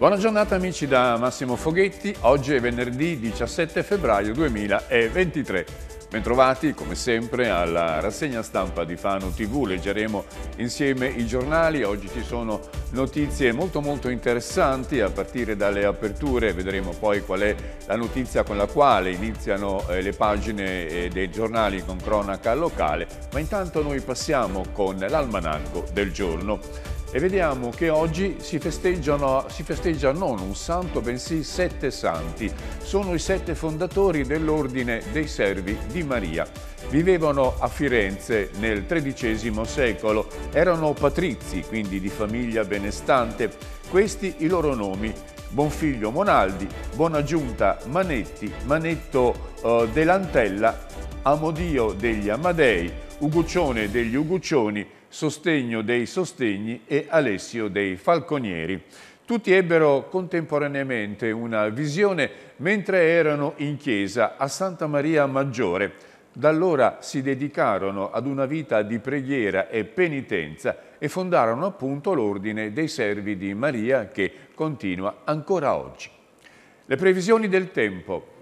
Buona giornata amici da Massimo Foghetti, oggi è venerdì 17 febbraio 2023. Bentrovati come sempre alla rassegna stampa di Fano TV, leggeremo insieme i giornali, oggi ci sono notizie molto molto interessanti a partire dalle aperture, vedremo poi qual è la notizia con la quale iniziano eh, le pagine eh, dei giornali con cronaca locale, ma intanto noi passiamo con l'almanacco del giorno e vediamo che oggi si, si, festeggia non un santo bensì sette santi. Sono i sette fondatori dell'Ordine dei Servi di Maria. Vivevano a Firenze nel XIII secolo, erano patrizi, quindi di famiglia benestante. Questi i loro nomi, Bonfiglio Monaldi, Bonaggiunta Manetti, Manetto eh, Delantella, Amodio degli Amadei, Uguccione degli Uguccioni, Sostegno dei Sostegni e Alessio dei Falconieri. Tutti ebbero contemporaneamente una visione mentre erano in chiesa a Santa Maria Maggiore. Da allora si dedicarono ad una vita di preghiera e penitenza e fondarono appunto l'Ordine dei Servi di Maria che continua ancora oggi. Le previsioni del tempo.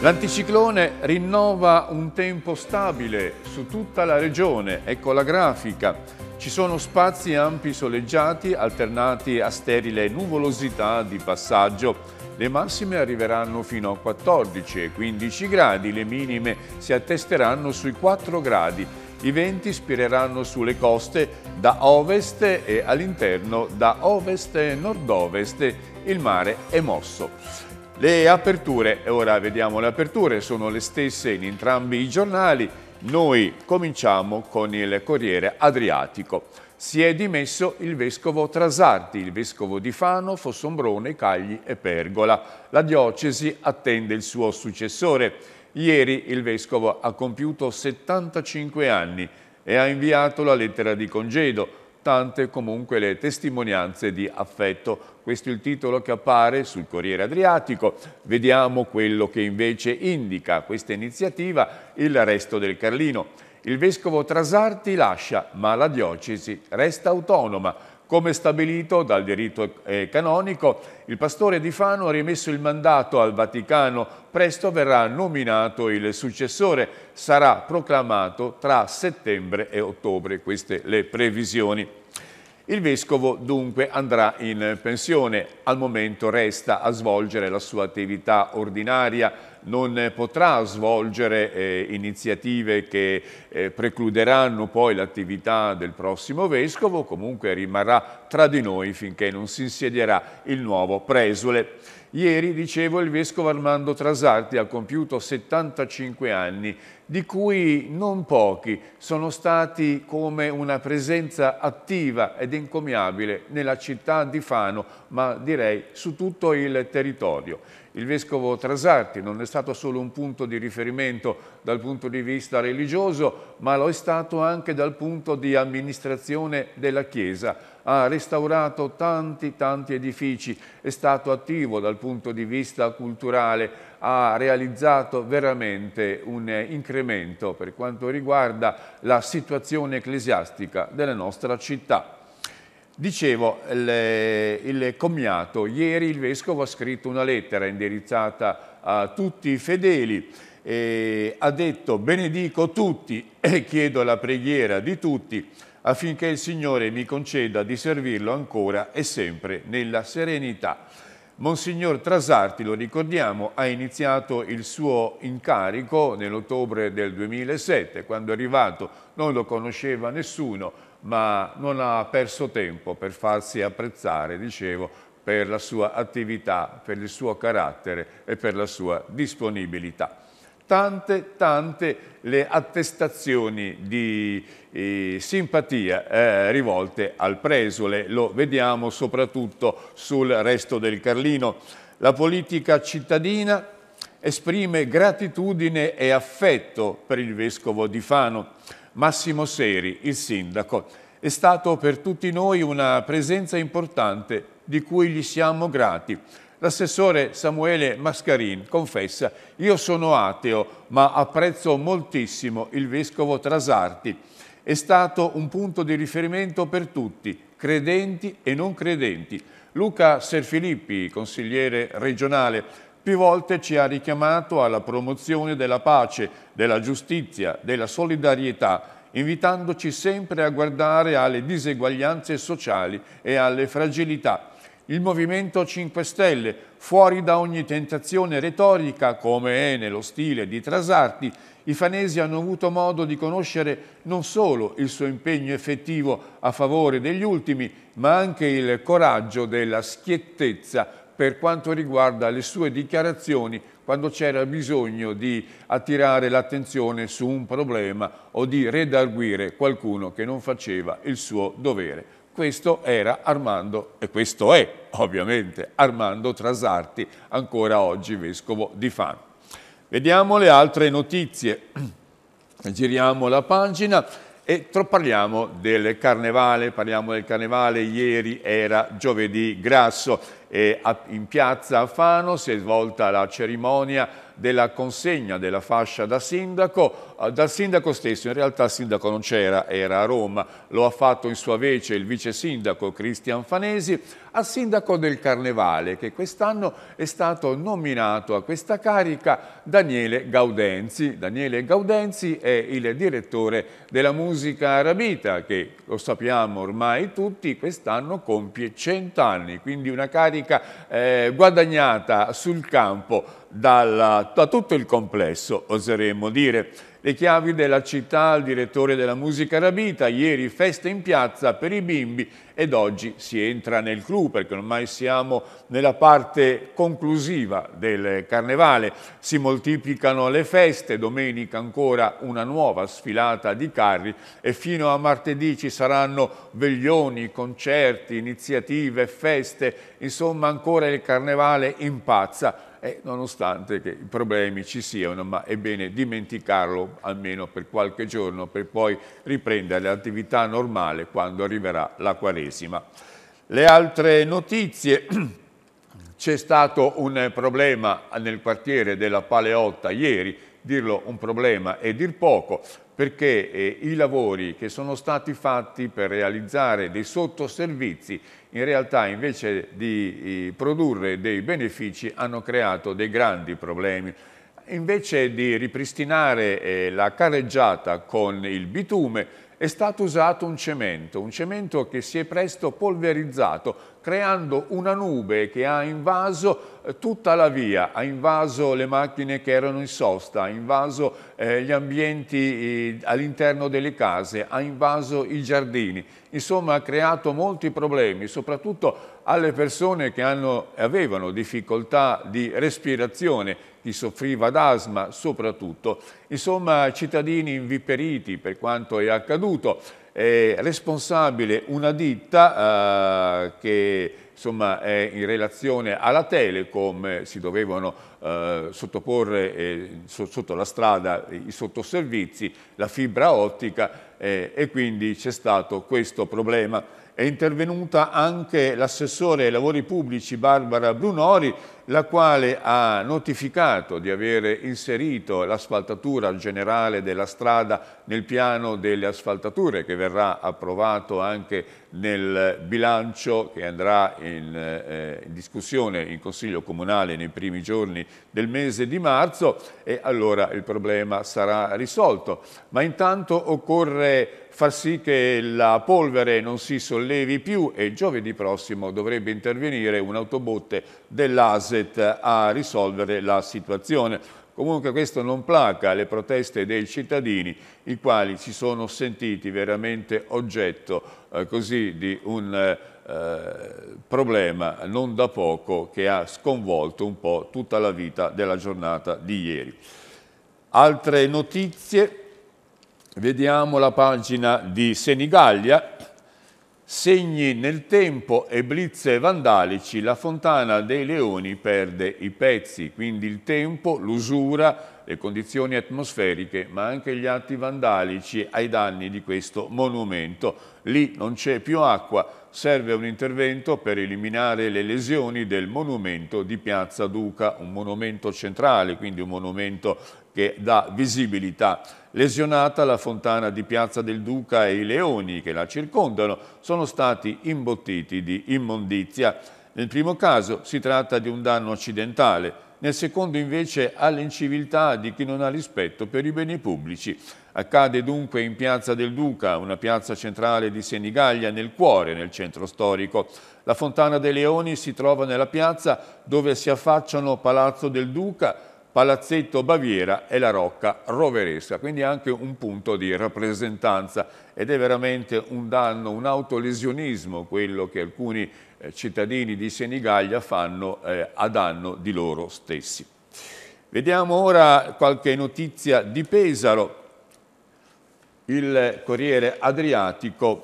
L'anticiclone rinnova un tempo stabile su tutta la regione, ecco la grafica. Ci sono spazi ampi soleggiati alternati a sterile nuvolosità di passaggio. Le massime arriveranno fino a 14 e 15 gradi, le minime si attesteranno sui 4 gradi. I venti spireranno sulle coste da ovest e all'interno da ovest e nord-ovest. Il mare è mosso. Le aperture, ora vediamo le aperture, sono le stesse in entrambi i giornali. Noi cominciamo con il Corriere Adriatico. Si è dimesso il vescovo Trasarti, il vescovo di Fano, Fossombrone, Cagli e Pergola. La diocesi attende il suo successore. Ieri il vescovo ha compiuto 75 anni e ha inviato la lettera di congedo, tante comunque le testimonianze di affetto questo è il titolo che appare sul Corriere Adriatico. Vediamo quello che invece indica questa iniziativa, il resto del Carlino. Il vescovo Trasarti lascia, ma la diocesi resta autonoma. Come stabilito dal diritto eh, canonico, il pastore di Fano ha rimesso il mandato al Vaticano, presto verrà nominato il successore, sarà proclamato tra settembre e ottobre, queste le previsioni. Il vescovo dunque andrà in pensione, al momento resta a svolgere la sua attività ordinaria, non potrà svolgere eh, iniziative che eh, precluderanno poi l'attività del prossimo vescovo, comunque rimarrà tra di noi finché non si insiedierà il nuovo presule. Ieri, dicevo, il vescovo Armando Trasarti ha compiuto 75 anni di cui non pochi sono stati come una presenza attiva ed encomiabile nella città di Fano, ma direi su tutto il territorio. Il Vescovo Trasarti non è stato solo un punto di riferimento dal punto di vista religioso, ma lo è stato anche dal punto di amministrazione della Chiesa. Ha restaurato tanti, tanti edifici, è stato attivo dal punto di vista culturale, ha realizzato veramente un incremento per quanto riguarda la situazione ecclesiastica della nostra città. Dicevo, il, il commiato, ieri il Vescovo ha scritto una lettera indirizzata a tutti i fedeli e ha detto benedico tutti e chiedo la preghiera di tutti affinché il Signore mi conceda di servirlo ancora e sempre nella serenità. Monsignor Trasarti, lo ricordiamo, ha iniziato il suo incarico nell'ottobre del 2007, quando è arrivato non lo conosceva nessuno, ma non ha perso tempo per farsi apprezzare, dicevo, per la sua attività, per il suo carattere e per la sua disponibilità tante, tante le attestazioni di eh, simpatia eh, rivolte al presole. Lo vediamo soprattutto sul resto del Carlino. La politica cittadina esprime gratitudine e affetto per il vescovo di Fano. Massimo Seri, il sindaco, è stato per tutti noi una presenza importante di cui gli siamo grati L'assessore Samuele Mascarin confessa «Io sono ateo, ma apprezzo moltissimo il vescovo Trasarti. È stato un punto di riferimento per tutti, credenti e non credenti. Luca Serfilippi, consigliere regionale, più volte ci ha richiamato alla promozione della pace, della giustizia, della solidarietà» invitandoci sempre a guardare alle diseguaglianze sociali e alle fragilità il Movimento 5 Stelle, fuori da ogni tentazione retorica, come è nello stile di Trasarti, i fanesi hanno avuto modo di conoscere non solo il suo impegno effettivo a favore degli ultimi, ma anche il coraggio della schiettezza per quanto riguarda le sue dichiarazioni quando c'era bisogno di attirare l'attenzione su un problema o di redarguire qualcuno che non faceva il suo dovere. Questo era Armando, e questo è ovviamente Armando Trasarti, ancora oggi vescovo di Fano. Vediamo le altre notizie. Giriamo la pagina e parliamo del carnevale. Parliamo del carnevale. Ieri era giovedì grasso e in piazza Fano si è svolta la cerimonia della consegna della fascia da sindaco dal sindaco stesso, in realtà il sindaco non c'era, era a Roma, lo ha fatto in sua vece il vice sindaco Cristian Fanesi, al sindaco del Carnevale che quest'anno è stato nominato a questa carica Daniele Gaudenzi. Daniele Gaudenzi è il direttore della musica arabita che, lo sappiamo ormai tutti, quest'anno compie 100 anni, quindi una carica eh, guadagnata sul campo dalla, da tutto il complesso, oseremmo dire. Le chiavi della città al direttore della musica rabita, ieri festa in piazza per i bimbi ed oggi si entra nel clou perché ormai siamo nella parte conclusiva del carnevale, si moltiplicano le feste, domenica ancora una nuova sfilata di carri e fino a martedì ci saranno veglioni, concerti, iniziative, feste, insomma ancora il carnevale impazza eh, nonostante che i problemi ci siano, ma è bene dimenticarlo almeno per qualche giorno per poi riprendere l'attività normale quando arriverà la quaresima. Quaresima. Le altre notizie, c'è stato un problema nel quartiere della Paleotta ieri, dirlo un problema e dir poco, perché eh, i lavori che sono stati fatti per realizzare dei sottoservizi in realtà invece di eh, produrre dei benefici hanno creato dei grandi problemi. Invece di ripristinare eh, la carreggiata con il bitume è stato usato un cemento, un cemento che si è presto polverizzato creando una nube che ha invaso eh, tutta la via, ha invaso le macchine che erano in sosta, ha invaso eh, gli ambienti eh, all'interno delle case, ha invaso i giardini, insomma ha creato molti problemi, soprattutto alle persone che hanno, avevano difficoltà di respirazione, chi soffriva d'asma soprattutto, insomma cittadini inviperiti per quanto è accaduto è responsabile una ditta eh, che insomma, è in relazione alla Telecom, eh, si dovevano eh, sottoporre eh, so, sotto la strada i sottoservizi, la fibra ottica eh, e quindi c'è stato questo problema. È intervenuta anche l'assessore ai lavori pubblici Barbara Brunori la quale ha notificato di aver inserito l'asfaltatura generale della strada nel piano delle asfaltature che verrà approvato anche nel bilancio che andrà in, eh, in discussione in Consiglio Comunale nei primi giorni del mese di marzo e allora il problema sarà risolto. Ma intanto occorre far sì che la polvere non si sollevi più e giovedì prossimo dovrebbe intervenire un autobotte dell'ASE asset a risolvere la situazione. Comunque questo non placa le proteste dei cittadini, i quali si sono sentiti veramente oggetto eh, così di un eh, problema non da poco che ha sconvolto un po' tutta la vita della giornata di ieri. Altre notizie, vediamo la pagina di Senigallia, segni nel tempo e blitz vandalici, la Fontana dei Leoni perde i pezzi, quindi il tempo, l'usura, le condizioni atmosferiche ma anche gli atti vandalici ai danni di questo monumento. Lì non c'è più acqua, serve un intervento per eliminare le lesioni del monumento di Piazza Duca, un monumento centrale, quindi un monumento che dà visibilità. Lesionata la fontana di Piazza del Duca e i leoni che la circondano sono stati imbottiti di immondizia. Nel primo caso si tratta di un danno accidentale, nel secondo invece all'inciviltà di chi non ha rispetto per i beni pubblici. Accade dunque in Piazza del Duca, una piazza centrale di Senigallia, nel cuore, nel centro storico. La Fontana dei Leoni si trova nella piazza dove si affacciano Palazzo del Duca, Palazzetto Baviera e la Rocca Roveresca, quindi anche un punto di rappresentanza ed è veramente un danno, un autolesionismo quello che alcuni eh, cittadini di Senigallia fanno eh, a danno di loro stessi. Vediamo ora qualche notizia di Pesaro. Il Corriere Adriatico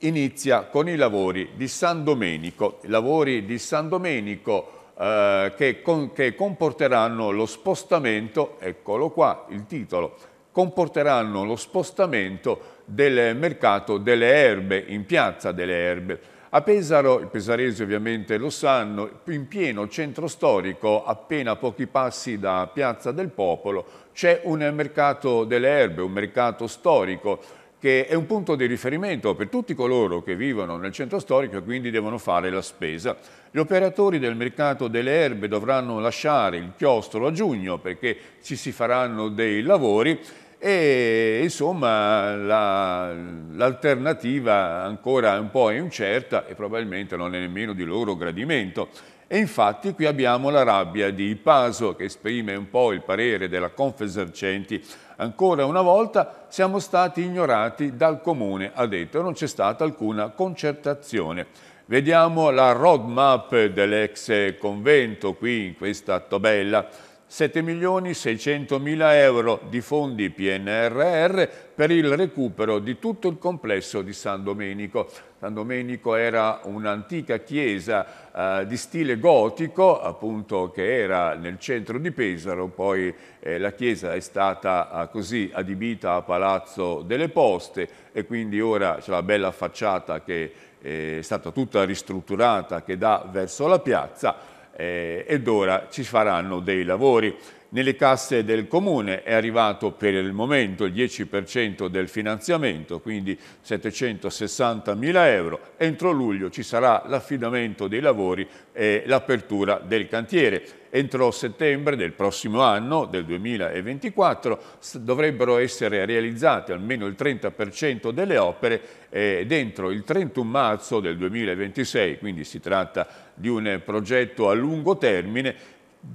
inizia con i lavori di San Domenico. I lavori di San Domenico eh, che, con, che comporteranno lo spostamento, eccolo qua il titolo, comporteranno lo spostamento del mercato delle erbe, in piazza delle erbe. A Pesaro, i pesaresi ovviamente lo sanno, in pieno centro storico, appena pochi passi da Piazza del Popolo, c'è un mercato delle erbe, un mercato storico che è un punto di riferimento per tutti coloro che vivono nel centro storico e quindi devono fare la spesa. Gli operatori del mercato delle erbe dovranno lasciare il chiostro a giugno perché ci si faranno dei lavori e insomma l'alternativa la, ancora un po' è incerta e probabilmente non è nemmeno di loro gradimento. E infatti qui abbiamo la rabbia di Paso che esprime un po' il parere della Confesercenti. Ancora una volta siamo stati ignorati dal Comune, ha detto, non c'è stata alcuna concertazione. Vediamo la roadmap dell'ex convento qui in questa tabella. 7 milioni 600 mila euro di fondi PNRR per il recupero di tutto il complesso di San Domenico. San Domenico era un'antica chiesa eh, di stile gotico, appunto che era nel centro di Pesaro, poi eh, la chiesa è stata eh, così adibita a Palazzo delle Poste e quindi ora c'è la bella facciata che eh, è stata tutta ristrutturata che dà verso la piazza eh, ed ora ci faranno dei lavori nelle casse del Comune è arrivato per il momento il 10% del finanziamento, quindi 760 mila euro. Entro luglio ci sarà l'affidamento dei lavori e l'apertura del cantiere. Entro settembre del prossimo anno, del 2024, dovrebbero essere realizzate almeno il 30% delle opere e entro il 31 marzo del 2026, quindi si tratta di un progetto a lungo termine,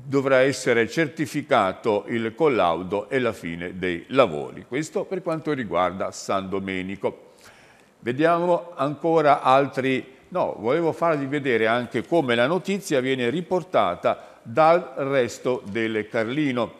dovrà essere certificato il collaudo e la fine dei lavori. Questo per quanto riguarda San Domenico. Vediamo ancora altri... No, volevo farvi vedere anche come la notizia viene riportata dal resto del Carlino.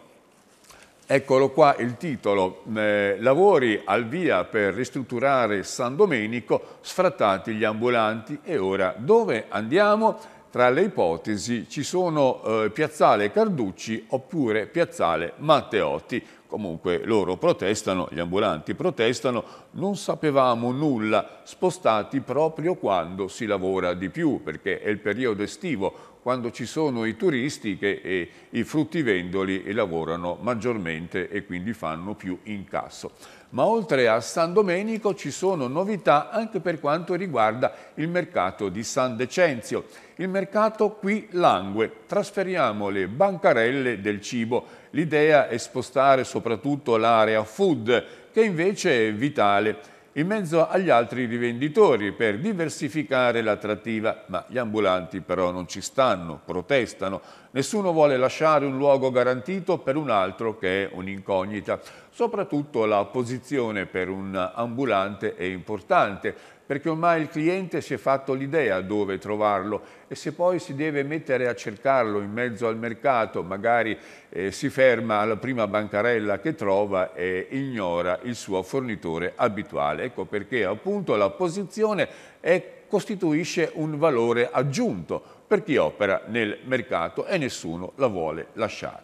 Eccolo qua il titolo, eh, lavori al via per ristrutturare San Domenico, sfrattati gli ambulanti e ora dove andiamo? Tra le ipotesi ci sono eh, Piazzale Carducci oppure Piazzale Matteotti. Comunque loro protestano, gli ambulanti protestano, non sapevamo nulla, spostati proprio quando si lavora di più, perché è il periodo estivo, quando ci sono i turisti che eh, i fruttivendoli lavorano maggiormente e quindi fanno più incasso. Ma oltre a San Domenico ci sono novità anche per quanto riguarda il mercato di San Decenzio. Il mercato qui langue, trasferiamo le bancarelle del cibo. L'idea è spostare soprattutto l'area food, che invece è vitale in mezzo agli altri rivenditori per diversificare l'attrattiva, ma gli ambulanti però non ci stanno, protestano, Nessuno vuole lasciare un luogo garantito per un altro che è un'incognita. Soprattutto la posizione per un ambulante è importante perché ormai il cliente si è fatto l'idea dove trovarlo e se poi si deve mettere a cercarlo in mezzo al mercato, magari eh, si ferma alla prima bancarella che trova e ignora il suo fornitore abituale. Ecco perché appunto la posizione è costituisce un valore aggiunto per chi opera nel mercato e nessuno la vuole lasciare.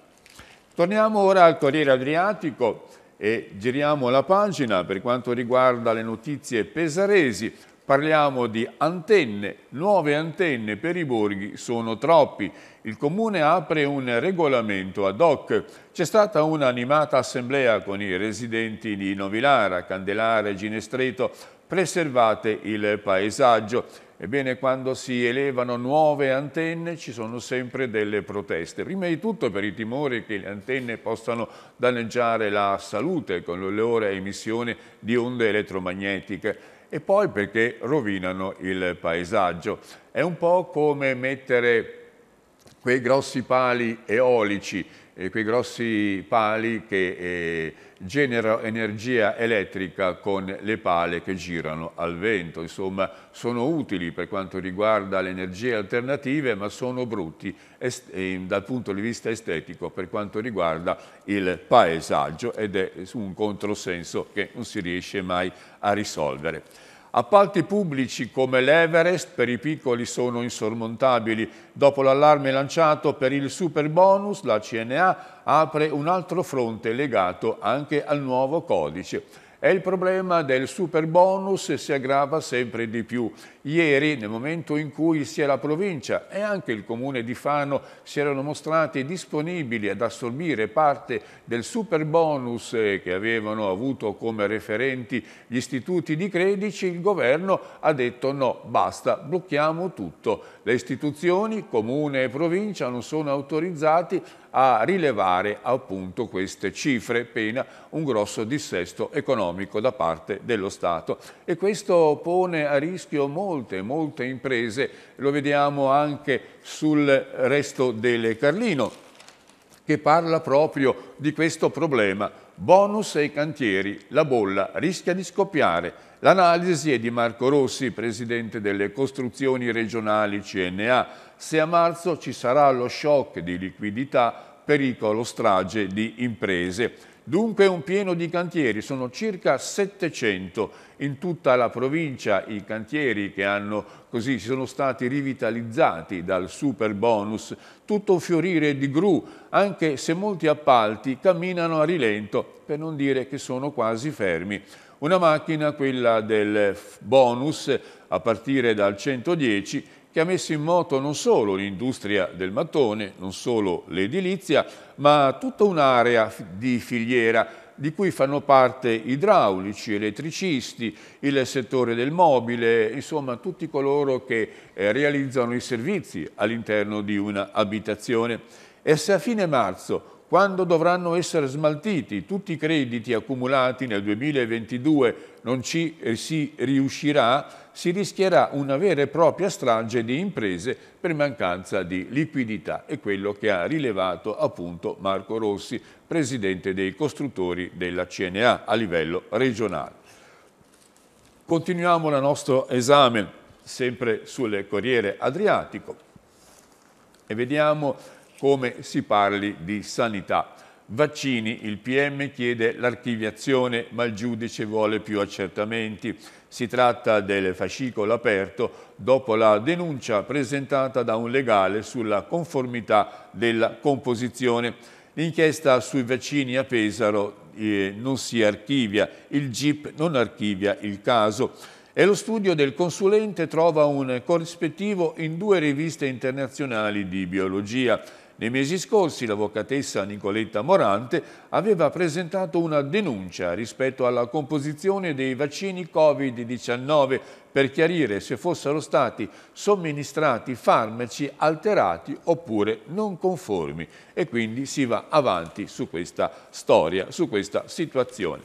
Torniamo ora al Corriere Adriatico e giriamo la pagina per quanto riguarda le notizie pesaresi. Parliamo di antenne, nuove antenne per i borghi sono troppi. Il Comune apre un regolamento ad hoc. C'è stata un'animata assemblea con i residenti di Novilara, Candelare e Ginestreto preservate il paesaggio. Ebbene, quando si elevano nuove antenne ci sono sempre delle proteste. Prima di tutto per il timore che le antenne possano danneggiare la salute con le loro emissioni di onde elettromagnetiche e poi perché rovinano il paesaggio. È un po' come mettere quei grossi pali eolici eh, quei grossi pali che eh, generano energia elettrica con le pale che girano al vento. Insomma, sono utili per quanto riguarda le energie alternative, ma sono brutti dal punto di vista estetico per quanto riguarda il paesaggio ed è un controsenso che non si riesce mai a risolvere. Appalti pubblici come l'Everest per i piccoli sono insormontabili. Dopo l'allarme lanciato per il superbonus, la CNA apre un altro fronte legato anche al nuovo codice. E il problema del super bonus si aggrava sempre di più. Ieri, nel momento in cui sia la provincia e anche il comune di Fano si erano mostrati disponibili ad assorbire parte del super bonus che avevano avuto come referenti gli istituti di credici, il governo ha detto no, basta, blocchiamo tutto. Le istituzioni, comune e provincia, non sono autorizzati a rilevare appunto queste cifre, pena un grosso dissesto economico da parte dello Stato. E questo pone a rischio molte, molte imprese, lo vediamo anche sul resto del Carlino, che parla proprio di questo problema. Bonus ai cantieri, la bolla rischia di scoppiare, L'analisi è di Marco Rossi, presidente delle costruzioni regionali CNA. Se a marzo ci sarà lo shock di liquidità, pericolo strage di imprese. Dunque un pieno di cantieri, sono circa 700 in tutta la provincia i cantieri che hanno così sono stati rivitalizzati dal super bonus, tutto un fiorire di gru, anche se molti appalti camminano a rilento, per non dire che sono quasi fermi. Una macchina, quella del bonus, a partire dal 110, che ha messo in moto non solo l'industria del mattone, non solo l'edilizia, ma tutta un'area di filiera di cui fanno parte idraulici, elettricisti, il settore del mobile, insomma tutti coloro che eh, realizzano i servizi all'interno di un'abitazione. E se a fine marzo quando dovranno essere smaltiti tutti i crediti accumulati nel 2022 non ci eh, si riuscirà, si rischierà una vera e propria strage di imprese per mancanza di liquidità. È quello che ha rilevato appunto Marco Rossi, presidente dei costruttori della CNA a livello regionale. Continuiamo il nostro esame sempre sulle Corriere Adriatico e vediamo come si parli di sanità. Vaccini, il PM chiede l'archiviazione, ma il giudice vuole più accertamenti. Si tratta del fascicolo aperto dopo la denuncia presentata da un legale sulla conformità della composizione. L'inchiesta sui vaccini a Pesaro eh, non si archivia, il GIP non archivia il caso e lo studio del consulente trova un corrispettivo in due riviste internazionali di biologia. Nei mesi scorsi l'avvocatessa Nicoletta Morante aveva presentato una denuncia rispetto alla composizione dei vaccini Covid-19 per chiarire se fossero stati somministrati farmaci alterati oppure non conformi e quindi si va avanti su questa storia, su questa situazione.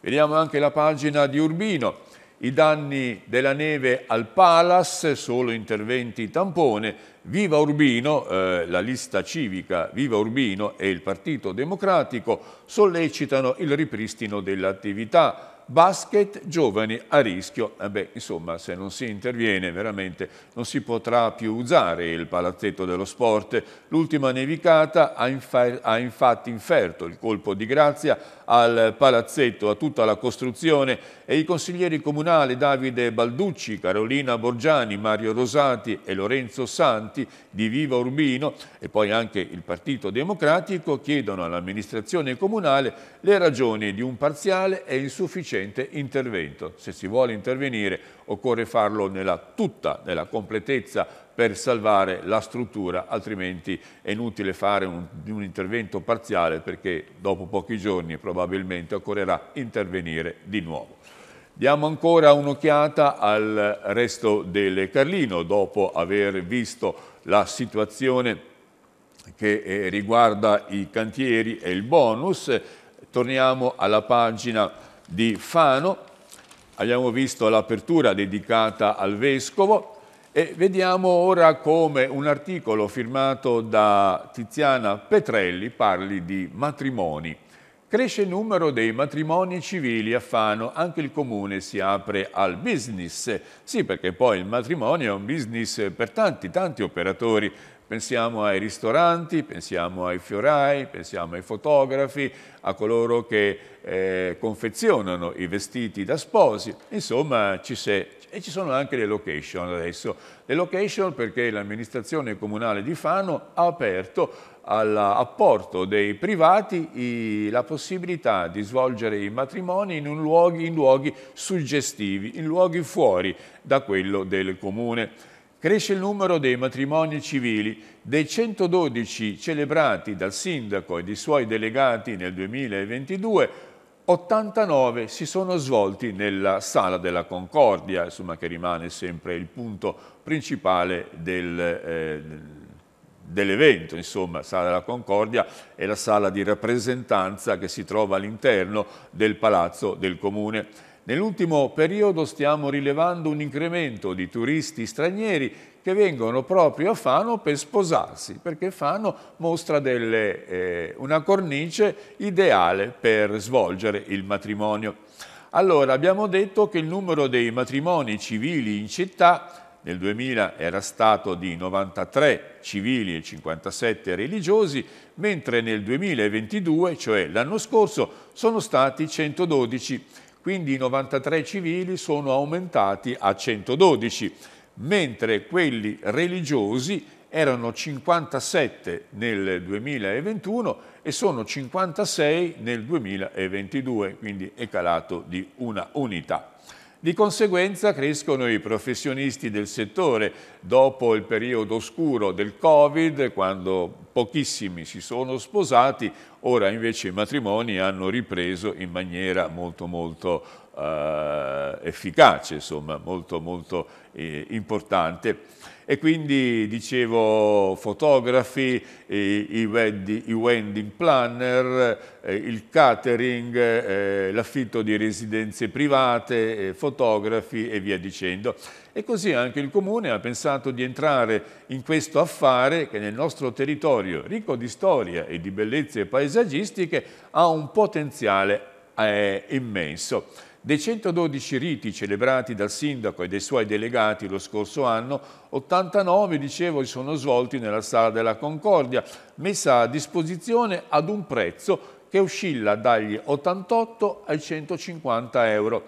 Vediamo anche la pagina di Urbino i danni della neve al Palace, solo interventi tampone, Viva Urbino, eh, la lista civica Viva Urbino e il Partito Democratico sollecitano il ripristino dell'attività basket giovani a rischio. Eh beh, insomma, se non si interviene veramente non si potrà più usare il palazzetto dello sport. L'ultima nevicata ha, infer ha infatti inferto il colpo di grazia al palazzetto, a tutta la costruzione e i consiglieri comunali Davide Balducci, Carolina Borgiani, Mario Rosati e Lorenzo Santi di Viva Urbino e poi anche il Partito Democratico chiedono all'amministrazione comunale le ragioni di un parziale e insufficiente intervento. Se si vuole intervenire occorre farlo nella tutta, nella completezza per salvare la struttura, altrimenti è inutile fare un, un intervento parziale perché dopo pochi giorni probabilmente occorrerà intervenire di nuovo. Diamo ancora un'occhiata al resto del Carlino dopo aver visto la situazione che eh, riguarda i cantieri e il bonus. Torniamo alla pagina di Fano. Abbiamo visto l'apertura dedicata al Vescovo e vediamo ora come un articolo firmato da Tiziana Petrelli parli di matrimoni. Cresce il numero dei matrimoni civili a Fano, anche il comune si apre al business. Sì, perché poi il matrimonio è un business per tanti, tanti operatori Pensiamo ai ristoranti, pensiamo ai fiorai, pensiamo ai fotografi, a coloro che eh, confezionano i vestiti da sposi, insomma ci sei. E ci sono anche le location adesso. Le location perché l'amministrazione comunale di Fano ha aperto all'apporto dei privati i, la possibilità di svolgere i matrimoni in, luoghi, in luoghi suggestivi, in luoghi fuori da quello del comune. Cresce il numero dei matrimoni civili. Dei 112 celebrati dal sindaco e dei suoi delegati nel 2022, 89 si sono svolti nella Sala della Concordia, insomma, che rimane sempre il punto principale del, eh, dell'evento, insomma, Sala della Concordia è la sala di rappresentanza che si trova all'interno del Palazzo del Comune. Nell'ultimo periodo stiamo rilevando un incremento di turisti stranieri che vengono proprio a Fano per sposarsi, perché Fano mostra delle, eh, una cornice ideale per svolgere il matrimonio. Allora, abbiamo detto che il numero dei matrimoni civili in città nel 2000 era stato di 93 civili e 57 religiosi, mentre nel 2022, cioè l'anno scorso, sono stati 112 quindi i 93 civili sono aumentati a 112, mentre quelli religiosi erano 57 nel 2021 e sono 56 nel 2022, quindi è calato di una unità. Di conseguenza crescono i professionisti del settore. Dopo il periodo oscuro del Covid, quando pochissimi si sono sposati, ora invece i matrimoni hanno ripreso in maniera molto molto eh, efficace, insomma, molto molto eh, importante. E quindi dicevo fotografi, i, wedding, i wedding planner, eh, il catering, eh, l'affitto di residenze private, eh, fotografi e via dicendo. E così anche il Comune ha pensato di entrare in questo affare che nel nostro territorio, ricco di storia e di bellezze paesaggistiche, ha un potenziale eh, immenso. Dei 112 riti celebrati dal sindaco e dai suoi delegati lo scorso anno, 89, dicevo, sono svolti nella Sala della Concordia, messa a disposizione ad un prezzo che oscilla dagli 88 ai 150 euro.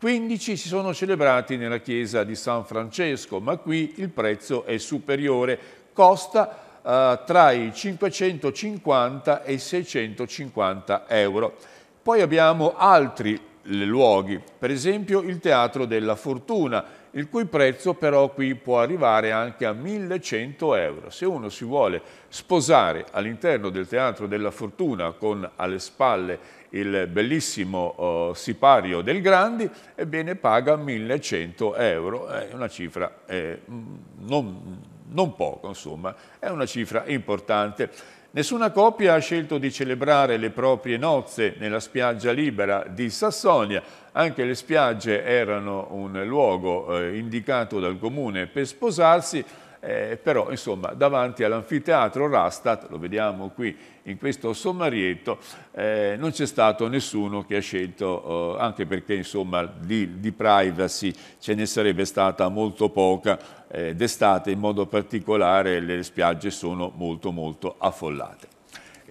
15 si sono celebrati nella chiesa di San Francesco, ma qui il prezzo è superiore, costa eh, tra i 550 e i 650 euro. Poi abbiamo altri luoghi, per esempio il Teatro della Fortuna, il cui prezzo però qui può arrivare anche a 1100 euro. Se uno si vuole sposare all'interno del Teatro della Fortuna con alle spalle il bellissimo uh, sipario del Grandi, ebbene paga 1100 euro, è una cifra eh, mm, non, non poco, insomma, è una cifra importante. Nessuna coppia ha scelto di celebrare le proprie nozze nella spiaggia libera di Sassonia. Anche le spiagge erano un luogo eh, indicato dal comune per sposarsi, eh, però insomma davanti all'anfiteatro Rastat, lo vediamo qui in questo sommarietto, eh, non c'è stato nessuno che ha scelto, eh, anche perché insomma di, di, privacy ce ne sarebbe stata molto poca, eh, d'estate in modo particolare le spiagge sono molto molto affollate.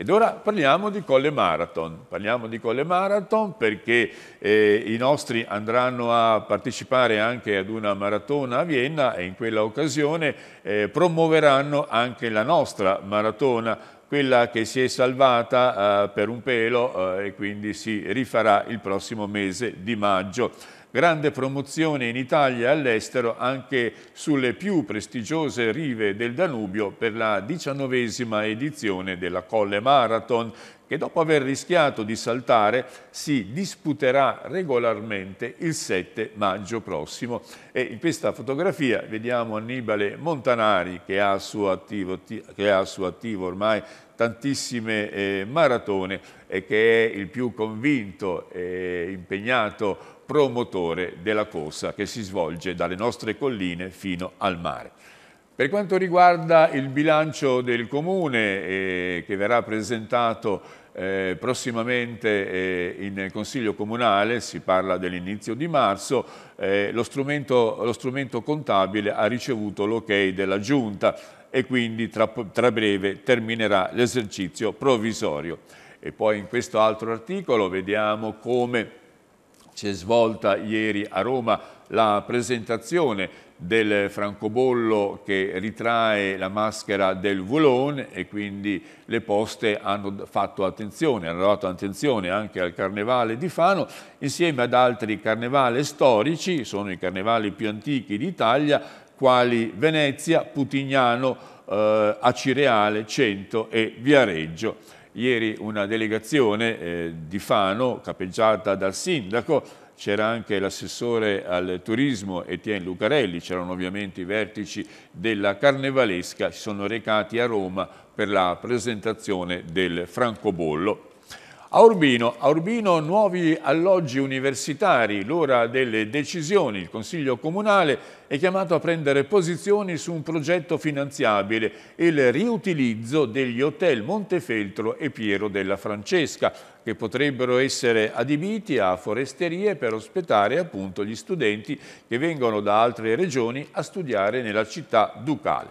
Ed ora parliamo di Colle Marathon, parliamo di Colle Marathon perché eh, i nostri andranno a partecipare anche ad una maratona a Vienna e in quella occasione eh, promuoveranno anche la nostra maratona, quella che si è salvata eh, per un pelo eh, e quindi si rifarà il prossimo mese di maggio grande promozione in Italia e all'estero anche sulle più prestigiose rive del Danubio per la diciannovesima edizione della Colle Marathon che dopo aver rischiato di saltare si disputerà regolarmente il 7 maggio prossimo. E in questa fotografia vediamo Annibale Montanari che ha a suo attivo, che ha suo attivo ormai tantissime eh, maratone e che è il più convinto e impegnato promotore della corsa che si svolge dalle nostre colline fino al mare. Per quanto riguarda il bilancio del Comune eh, che verrà presentato eh, prossimamente eh, in Consiglio Comunale, si parla dell'inizio di marzo, eh, lo, strumento, lo, strumento, contabile ha ricevuto l'ok della Giunta e quindi tra, tra breve terminerà l'esercizio provvisorio. E poi in questo altro articolo vediamo come si è svolta ieri a Roma la presentazione del francobollo che ritrae la maschera del Voulon e quindi le poste hanno fatto attenzione, hanno dato attenzione anche al carnevale di Fano insieme ad altri carnevali storici, sono i carnevali più antichi d'Italia, quali Venezia, Putignano, eh, Acireale, Cento e Viareggio. Ieri una delegazione eh, di Fano, capeggiata dal sindaco, c'era anche l'assessore al turismo Etienne Lucarelli, c'erano ovviamente i vertici della Carnevalesca, si sono recati a Roma per la presentazione del francobollo a Urbino, a Urbino, nuovi alloggi universitari, l'ora delle decisioni. Il Consiglio Comunale è chiamato a prendere posizioni su un progetto finanziabile, il riutilizzo degli hotel Montefeltro e Piero della Francesca, che potrebbero essere adibiti a foresterie per ospitare appunto gli studenti che vengono da altre regioni a studiare nella città ducale.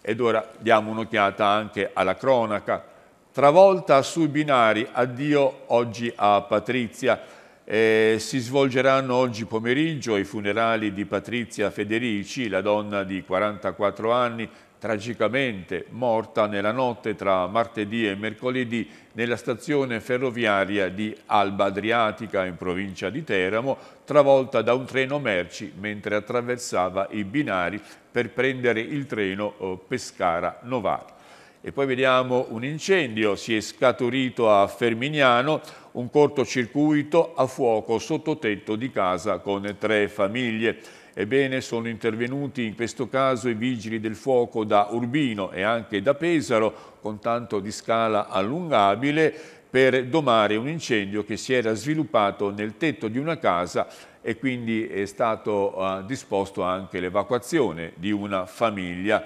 Ed ora diamo un'occhiata anche alla cronaca. Travolta sui binari, addio oggi a Patrizia. Eh, si svolgeranno oggi pomeriggio i funerali di Patrizia Federici, la donna di 44 anni, tragicamente morta nella notte tra martedì e mercoledì nella stazione ferroviaria di Alba Adriatica in provincia di Teramo, travolta da un treno merci mentre attraversava i binari per prendere il treno eh, Pescara-Novara e poi vediamo un incendio, si è scaturito a Fermignano, un cortocircuito a fuoco sottotetto di casa con tre famiglie. Ebbene, sono intervenuti in questo caso i vigili del fuoco da Urbino e anche da Pesaro con tanto di scala allungabile per domare un incendio che si era sviluppato nel tetto di una casa e quindi è stato uh, disposto anche l'evacuazione di una famiglia.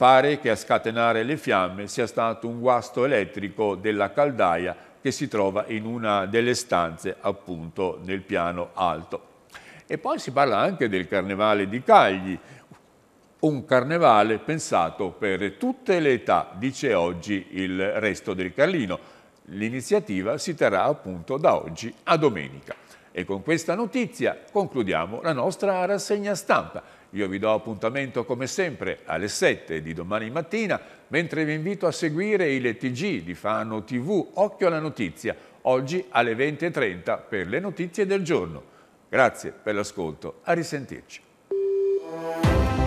Pare che a scatenare le fiamme sia stato un guasto elettrico della caldaia che si trova in una delle stanze appunto nel piano alto. E poi si parla anche del Carnevale di Cagli, un carnevale pensato per tutte le età, dice oggi il resto del Carlino. L'iniziativa si terrà appunto da oggi a domenica. E con questa notizia concludiamo la nostra rassegna stampa. Io vi do appuntamento come sempre alle 7 di domani mattina, mentre vi invito a seguire il TG di Fano TV Occhio alla Notizia, oggi alle 20.30 per le notizie del giorno. Grazie per l'ascolto, a risentirci.